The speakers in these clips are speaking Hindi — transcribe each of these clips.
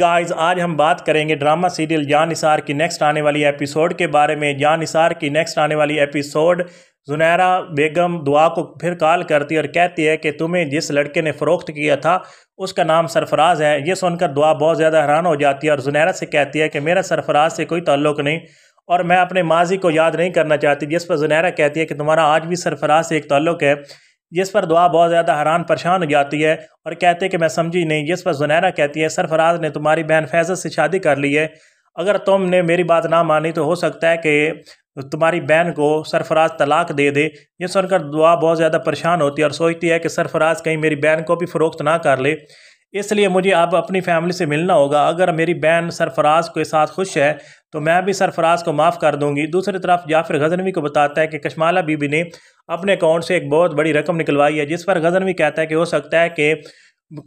गाइस आज हम बात करेंगे ड्रामा सीरियल जान निसार की नेक्स्ट आने वाली एपिसोड के बारे में जान निसार की नेक्स्ट आने वाली एपिसोड जुनैरा बेगम दुआ को फिर कॉल करती है और कहती है कि तुम्हें जिस लड़के ने फ़रोख्त किया था उसका नाम सरफराज है ये सुनकर दुआ बहुत ज़्यादा हैरान हो जाती है और जुनैरा से कहती है कि मेरा सरफराज से कोई ताल्लुक नहीं और मैं अपने माजी को याद नहीं करना चाहती जिस पर जुनैरा कहती है कि तुम्हारा आज भी सरफराज से एक ताल्लुक है जिस पर दुआ बहुत ज़्यादा हैरान परेशान हो जाती है और कहते कि मैं समझी नहीं जिस पर जुनैरा कहती है सरफराज ने तुम्हारी बहन फैज़त से शादी कर ली है अगर तुमने मेरी बात ना मानी तो हो सकता है कि तुम्हारी बहन को सरफराज तलाक दे दे ये सुनकर दुआ बहुत ज़्यादा परेशान होती है और सोचती है कि सरफराज कहीं मेरी बहन को भी फ़रोख्त ना कर ले इसलिए मुझे अब अपनी फैमिली से मिलना होगा अगर मेरी बहन सरफराज के साथ खुश है तो मैं भी सरफराज को माफ़ कर दूंगी दूसरी तरफ जाफिर गजनवी को बताता है कि कश्माला बीबी ने अपने अकाउंट से एक बहुत बड़ी रकम निकलवाई है जिस पर गजनवी कहता है कि हो सकता है कि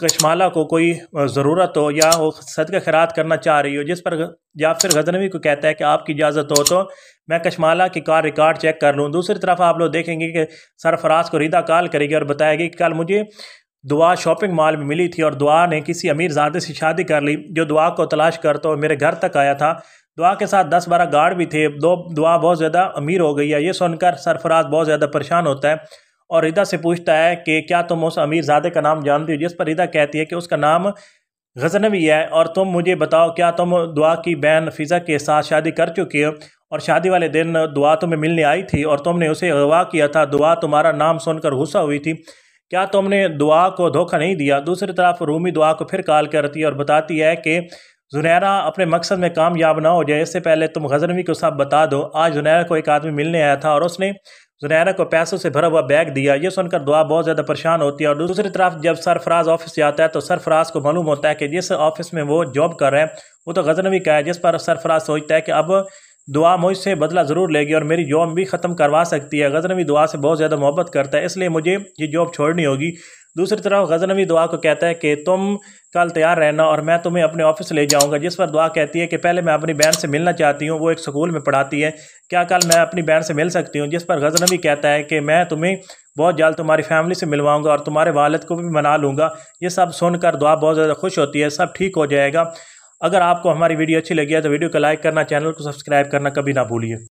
कश्माला को कोई ज़रूरत हो या वो सदका खैरात करना चाह रही हो जिस पर जाफिर गजनवी को कहता है कि आपकी इजाज़त हो तो मैं कश्माला की कार रिकॉर्ड चेक कर लूँ दूसरी तरफ आप लोग देखेंगे कि सरफराज को रिदा कॉल करेगी और बताएगी कि कल मुझे दुआ शॉपिंग मॉल में मिली थी और दुआ ने किसी अमीर जादे से शादी कर ली जो दुआ को तलाश कर हुए तो मेरे घर तक आया था दुआ के साथ दस बारह गार्ड भी थे दो दुआ बहुत ज़्यादा अमीर हो गई है ये सुनकर सरफराज बहुत ज़्यादा परेशान होता है और रिदा से पूछता है कि क्या तुम उस अमीर जादे का नाम जानती हो जिस पर रिदा कहती है कि उसका नाम गजनवी है और तुम मुझे बताओ क्या तुम दुआ की बहन फ़िज़ा के साथ शादी कर चुकी हो और शादी वाले दिन दुआ तुम्हें मिलने आई थी और तुमने उसे अगवा किया था दुआ तुम्हारा नाम सुनकर गुस्सा हुई थी क्या तुमने दुआ को धोखा नहीं दिया दूसरी तरफ रूमी दुआ को फिर कॉल करती है और बताती है कि जुनैरा अपने मकसद में कामयाब ना हो जाए इससे पहले तुम गजनवी को साहब बता दो आज जुनैरा को एक आदमी मिलने आया था और उसने जुनैरा को पैसों से भरा हुआ बैग दिया ये सुनकर दुआ बहुत ज़्यादा परेशान होती है और दूसरी तरफ जब सरफराज ऑफिस जाता है तो सरफराज को मालूम होता है कि जिस ऑफिस में वो जॉब कर रहे हैं वो तो गजनवी का है जिस पर सरफराज सोचता है कि अब दुआ मुझसे बदला ज़रूर लेगी और मेरी जॉब भी ख़त्म करवा सकती है गज़नवी दुआ से बहुत ज़्यादा मोहब्बत करता है इसलिए मुझे ये जॉब छोड़नी होगी दूसरी तरफ गज़नवी दुआ को कहता है कि तुम कल तैयार रहना और मैं तुम्हें अपने ऑफिस ले जाऊंगा जिस पर दुआ कहती है कि पहले मैं अपनी बहन से मिलना चाहती हूँ वो एक स्कूल में पढ़ाती है क्या कल मैं अपनी बहन से मिल सकती हूँ जिस पर गज़नवी कहता है कि मैं तुम्हें बहुत जल्द तुम्हारी फैमिली से मिलवाऊँगा और तुम्हारे वालद को भी मना लूँगा ये सब सुनकर दुआ बहुत ज़्यादा खुश होती है सब ठीक हो जाएगा अगर आपको हमारी वीडियो अच्छी लगी है तो वीडियो को लाइक करना चैनल को सब्सक्राइब करना कभी ना भूलिए